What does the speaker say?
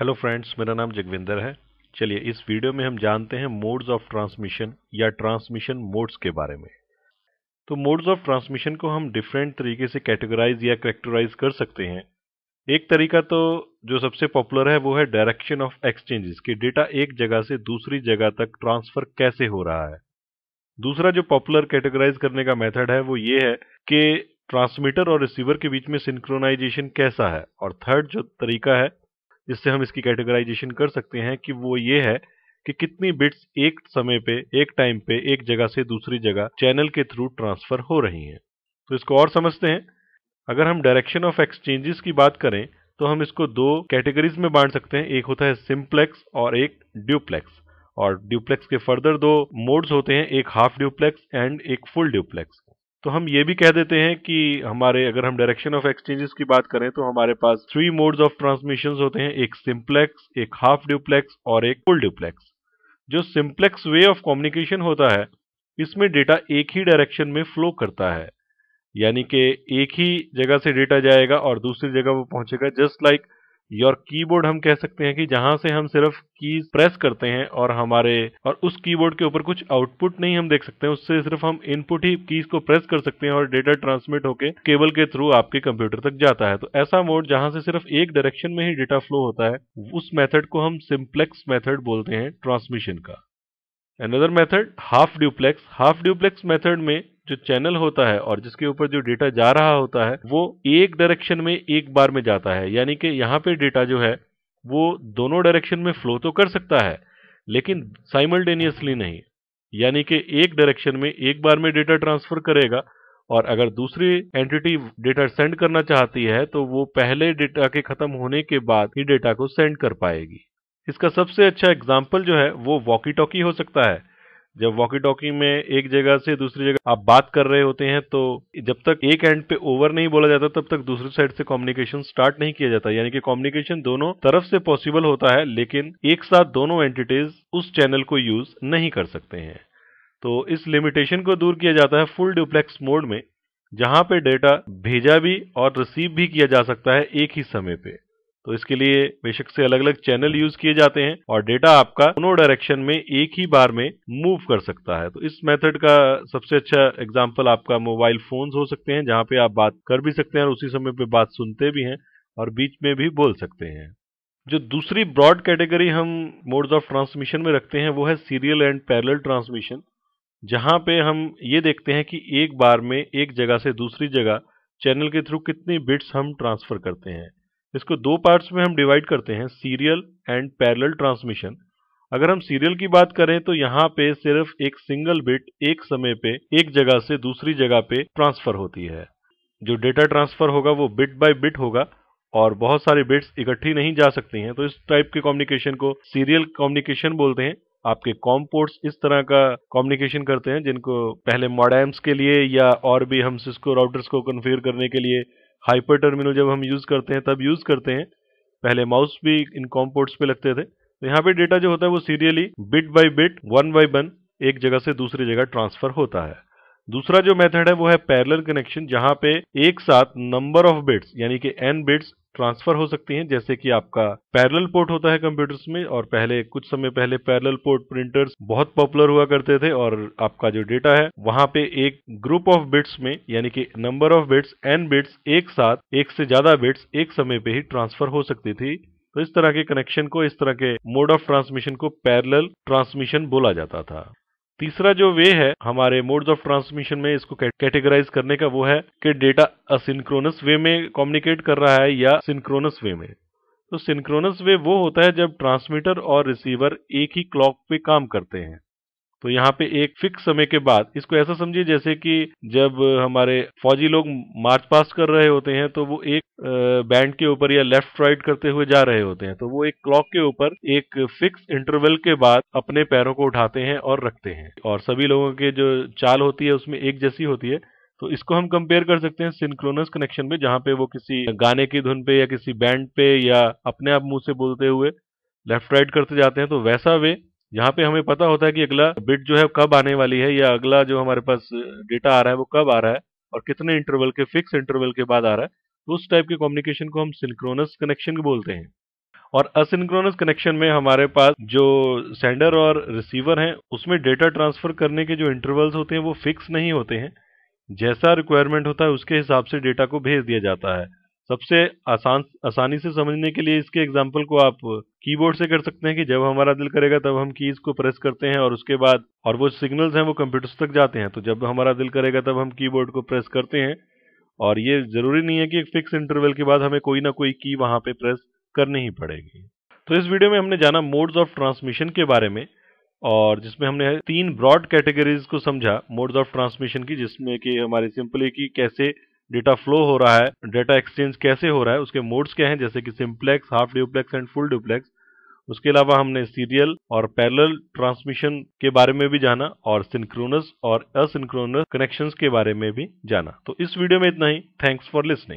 hello friends मेरा नाम जगविंदर है चलिए इस वीडियो में हम जानते हैं मोड्स ऑफ ट्रांसमिशन या ट्रांसमिशन मोड्स के बारे में तो मोड्स ऑफ ट्रांसमिशन को हम डिफरेंट तरीके से कैटेगराइज या करेक्टराइज कर सकते हैं एक तरीका तो जो सबसे पॉपुलर है वो है डायरेक्शन ऑफ एक्सचेंजेस कि डेटा एक जगह से दूसरी जगह तक ट्रांसफर कैसे हो रहा है दूसरा जो पॉपुलर कैटेगराइज करने का मेथड है वो ये है कि ट्रांसमीटर और रिसीवर के बीच में सिंक्रोनाइजेशन कैसा है और थर्ड जो तरीका है जिससे हम इसकी कैटेगराइजेशन कर सकते हैं कि वो ये है कि कितनी बिट्स एक समय पे एक टाइम पे एक जगह से दूसरी जगह चैनल के थ्रू ट्रांसफर हो रही हैं तो इसको और समझते हैं अगर हम डायरेक्शन ऑफ एक्सचेंजेस की बात करें तो हम इसको दो कैटेगरीज में बांट सकते हैं एक होता है सिम्प्लेक्स और एक ड्यूप्लेक्स और ड्यूप्लेक्स के फर्दर दो मोड्स होते हैं एक हाफ ड्यूप्लेक्स एंड एक फुल ड्यूप्लेक्स तो हम ये भी कह देते हैं कि हमारे अगर हम डायरेक्शन ऑफ एक्सचेंजेस की बात करें तो हमारे पास थ्री मोड्स ऑफ ट्रांसमिशन होते हैं एक सिंप्लेक्स एक हाफ ड्यूप्लेक्स और एक फुल ड्यूप्लेक्स जो सिंप्लेक्स वे ऑफ कम्युनिकेशन होता है इसमें डेटा एक ही डायरेक्शन में फ्लो करता है यानी कि एक ही जगह से डेटा जाएगा और दूसरी जगह वो पहुंचेगा just like like your keyboard हम कह सकते हैं कि जहां से हम सिर्फ कीज प्रेस करते हैं और हमारे और उस कीबोर्ड के ऊपर कुछ आउटपुट नहीं हम देख सकते हैं उससे सिर्फ हम इनपुट ही कीज को प्रेस कर सकते हैं और डेटा ट्रांसमिट होकर केबल के थ्रू आपके कंप्यूटर तक जाता है तो ऐसा मोड जहां से सिर्फ एक डायरेक्शन में ही डेटा फ्लो होता है उस मेथड को हम सिंप्लेक्स मेथड बोलते हैं ट्रांसमिशन का another method half duplex half duplex method में जो चैनल होता है और जिसके ऊपर जो डेटा जा रहा होता है वो एक डायरेक्शन में एक बार में जाता है यानी कि यहाँ पे डेटा जो है वो दोनों डायरेक्शन में फ्लो तो कर सकता है लेकिन साइमल्टेनियसली नहीं यानी कि एक डायरेक्शन में एक बार में डेटा ट्रांसफर करेगा और अगर दूसरी एंटिटी डेटा सेंड करना चाहती है तो वो पहले डेटा के खत्म होने के बाद ही डेटा को सेंड कर पाएगी इसका सबसे अच्छा एग्जाम्पल जो है वो वॉकी टॉकी हो सकता है जब वॉकी टॉकी में एक जगह से दूसरी जगह आप बात कर रहे होते हैं तो जब तक एक एंड पे ओवर नहीं बोला जाता तब तक दूसरी साइड से कम्युनिकेशन स्टार्ट नहीं किया जाता यानी कि कम्युनिकेशन दोनों तरफ से पॉसिबल होता है लेकिन एक साथ दोनों एंटिटीज उस चैनल को यूज नहीं कर सकते हैं तो इस लिमिटेशन को दूर किया जाता है फुल डुप्लेक्स मोड में जहां पे डेटा भेजा भी और रिसीव भी किया जा सकता है एक ही समय पे तो इसके लिए बेशक से अलग अलग चैनल यूज किए जाते हैं और डेटा आपका दोनों डायरेक्शन में एक ही बार में मूव कर सकता है तो इस मेथड का सबसे अच्छा एग्जाम्पल आपका मोबाइल फोन हो सकते हैं जहां पे आप बात कर भी सकते हैं और उसी समय पे बात सुनते भी हैं और बीच में भी बोल सकते हैं जो दूसरी ब्रॉड कैटेगरी हम मोड्स ऑफ ट्रांसमिशन में रखते हैं वो है सीरियल एंड पैरल ट्रांसमिशन जहां पे हम ये देखते हैं कि एक बार में एक जगह से दूसरी जगह चैनल के थ्रू कितनी बिट्स हम ट्रांसफर करते हैं इसको दो पार्ट्स में हम डिवाइड करते हैं सीरियल एंड पैरेलल ट्रांसमिशन अगर हम सीरियल की बात करें तो यहाँ पे सिर्फ एक सिंगल बिट एक समय पे एक जगह से दूसरी जगह पे ट्रांसफर होती है जो डेटा ट्रांसफर होगा वो बिट बाय बिट होगा और बहुत सारे बिट्स इकट्ठी नहीं जा सकती हैं तो इस टाइप के कम्युनिकेशन को सीरियल कम्युनिकेशन बोलते हैं आपके कॉम पोर्ट्स इस तरह का कम्युनिकेशन करते हैं जिनको पहले मॉडेम्स के लिए या और भी हम सिस्को राउटर्स को कन्फिगर करने के लिए हाइपर टर्मिनल जब हम यूज़ करते हैं तब यूज़ करते हैं पहले माउस भी इन कॉम्पोर्ट्स पे लगते थे तो यहाँ पे डेटा जो होता है वो serially bit by bit one by one एक जगह से दूसरी जगह ट्रांसफर होता है दूसरा जो मेथड है वो है पैरेलल कनेक्शन जहां पे एक साथ नंबर ऑफ बिट्स यानी कि एन बिट्स ट्रांसफर हो सकती हैं जैसे कि आपका पैरेलल पोर्ट होता है कंप्यूटर्स में और पहले कुछ समय पहले पैरेलल पोर्ट प्रिंटर्स बहुत पॉपुलर हुआ करते थे और आपका जो डेटा है वहां पे एक ग्रुप ऑफ बिट्स में यानी कि number of bits N bits एक साथ एक से ज्यादा बिट्स एक समय पे ही ट्रांसफर हो सकती थी तो इस तरह के कनेक्शन को इस तरह के मोड ऑफ ट्रांसमिशन को पैरेलल ट्रांसमिशन बोला जाता था तीसरा जो वे है हमारे मोड्स ऑफ ट्रांसमिशन में इसको कैटेगराइज करने का वो है कि डेटा असिंक्रोनस वे में कम्युनिकेट कर रहा है या सिंक्रोनस वे में तो सिंक्रोनस वे वो होता है जब ट्रांसमीटर और रिसीवर एक ही क्लॉक पे काम करते हैं तो यहाँ पे एक फिक्स समय के बाद इसको ऐसा समझिए जैसे कि जब हमारे फौजी लोग मार्च पास्ट कर रहे होते हैं तो वो एक बैंड के ऊपर या लेफ्ट राइट करते हुए जा रहे होते हैं तो वो एक क्लॉक के ऊपर एक फिक्स इंटरवल के बाद अपने पैरों को उठाते हैं और रखते हैं और सभी लोगों के जो चाल होती है उसमें एक जैसी होती है तो इसको हम कंपेयर कर सकते हैं सिंक्रोनस कनेक्शन में जहाँ पे वो किसी गाने की धुन पे या किसी बैंड पे या अपने आप मुंह से बोलते हुए लेफ्ट राइट करते जाते हैं तो वैसा वे यहाँ पे हमें पता होता है कि अगला बिट जो है कब आने वाली है या अगला जो हमारे पास डेटा आ रहा है वो कब आ रहा है और कितने इंटरवल के फिक्स इंटरवल के बाद आ रहा है तो उस टाइप के कम्युनिकेशन को हम सिंक्रोनस कनेक्शन बोलते हैं और असिंक्रोनस कनेक्शन में हमारे पास जो सेंडर और रिसीवर हैं उसमें डेटा ट्रांसफर करने के जो इंटरवल्स होते हैं वो फिक्स नहीं होते हैं जैसा रिक्वायरमेंट होता है उसके हिसाब से डेटा को भेज दिया जाता है सबसे आसान आसानी से समझने के लिए इसके एग्जाम्पल को आप कीबोर्ड से कर सकते हैं कि जब हमारा दिल करेगा तब हम कीज को प्रेस करते हैं और उसके बाद और वो सिग्नल्स हैं वो कंप्यूटर्स तक जाते हैं तो जब हमारा दिल करेगा तब हम कीबोर्ड को प्रेस करते हैं और ये जरूरी नहीं है कि एक फिक्स इंटरवल के बाद हमें कोई ना कोई की वहां पे प्रेस करनी ही पड़ेगी तो इस वीडियो में हमने जाना मोड्स ऑफ ट्रांसमिशन के बारे में और जिसमें हमने तीन ब्रॉड कैटेगरीज को समझा मोड्स ऑफ ट्रांसमिशन की जिसमें कि सिंपल सिंपली की कैसे डेटा फ्लो हो रहा है डेटा एक्सचेंज कैसे हो रहा है उसके मोड्स क्या हैं जैसे कि simplex half duplex and full duplex उसके अलावा हमने सीरियल और पैरेलल ट्रांसमिशन के बारे में भी जाना और सिंक्रोनस और असिंक्रोनस कनेक्शंस के बारे में भी जाना तो इस वीडियो में इतना ही थैंक्स फॉर लिसनिंग